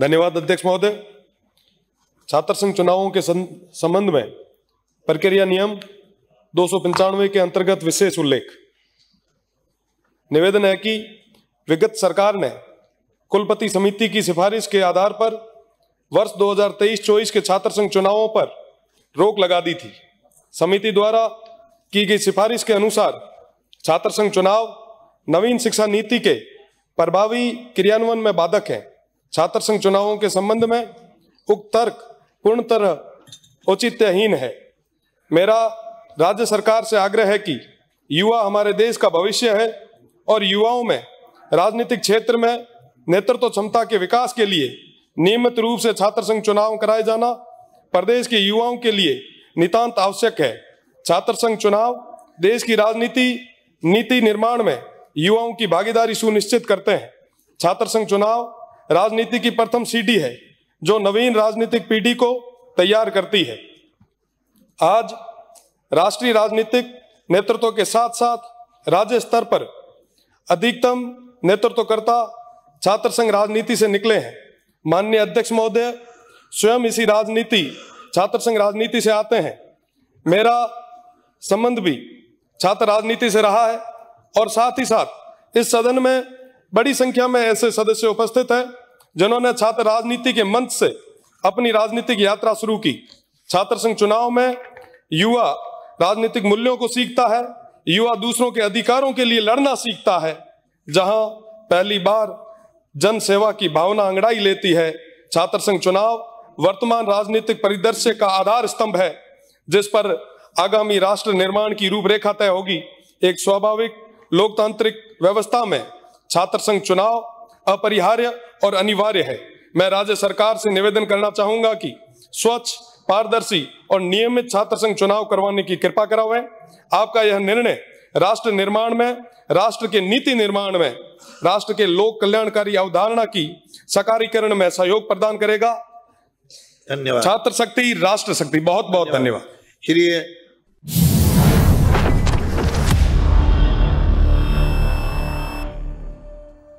धन्यवाद अध्यक्ष महोदय छात्र संघ चुनावों के संबंध में प्रक्रिया नियम दो के अंतर्गत विशेष उल्लेख निवेदन है कि विगत सरकार ने कुलपति समिति की सिफारिश के आधार पर वर्ष 2023-24 के छात्र संघ चुनावों पर रोक लगा दी थी समिति द्वारा की गई सिफारिश के अनुसार छात्र संघ चुनाव नवीन शिक्षा नीति के प्रभावी क्रियान्वयन में बाधक हैं छात्र संघ चुनावों के संबंध में उक्त तर्क पूर्ण तरह औचित्यहीन है मेरा राज्य सरकार से आग्रह है कि युवा हमारे देश का भविष्य है और युवाओं में राजनीतिक क्षेत्र में नेतृत्व क्षमता के विकास के लिए नियमित रूप से छात्र संघ चुनाव कराए जाना प्रदेश के युवाओं के लिए नितांत आवश्यक है छात्र संघ चुनाव देश की राजनीति नीति निर्माण में युवाओं की भागीदारी सुनिश्चित करते हैं छात्र संघ चुनाव राजनीति की प्रथम सीढ़ी है जो नवीन राजनीतिक पीढ़ी को तैयार करती है आज राष्ट्रीय राजनीतिक नेतृत्व के साथ साथ राज्य स्तर पर अधिकतम नेतृत्वकर्ता छात्र संघ राजनीति से निकले हैं माननीय अध्यक्ष महोदय स्वयं इसी राजनीति छात्र संघ राजनीति से आते हैं मेरा संबंध भी छात्र राजनीति से रहा है और साथ ही साथ इस सदन में बड़ी संख्या में ऐसे सदस्य उपस्थित हैं जिन्होंने छात्र राजनीति के मंच से अपनी राजनीतिक यात्रा शुरू की छात्र संघ चुनाव में युवा राजनीतिक मूल्यों को सीखता है युवा दूसरों के अधिकारों के लिए लड़ना सीखता है जहां पहली बार जन सेवा की भावना अंगड़ाई लेती है छात्र संघ चुनाव वर्तमान राजनीतिक परिदृश्य का आधार स्तंभ है जिस पर आगामी राष्ट्र निर्माण की रूपरेखा तय होगी एक स्वाभाविक लोकतांत्रिक व्यवस्था में छात्र संघ चुनाव अपरिहार्य और अनिवार्य है मैं राज्य सरकार से निवेदन करना चाहूंगा कि स्वच्छ पारदर्शी और नियमित छात्र संघ चुनाव करवाने की कृपा करावे आपका यह निर्णय राष्ट्र निर्माण में राष्ट्र के नीति निर्माण में राष्ट्र के लोक कल्याणकारी अवधारणा की सकारीकरण में सहयोग प्रदान करेगा धन्यवाद छात्र शक्ति राष्ट्र शक्ति बहुत बहुत धन्यवाद श्री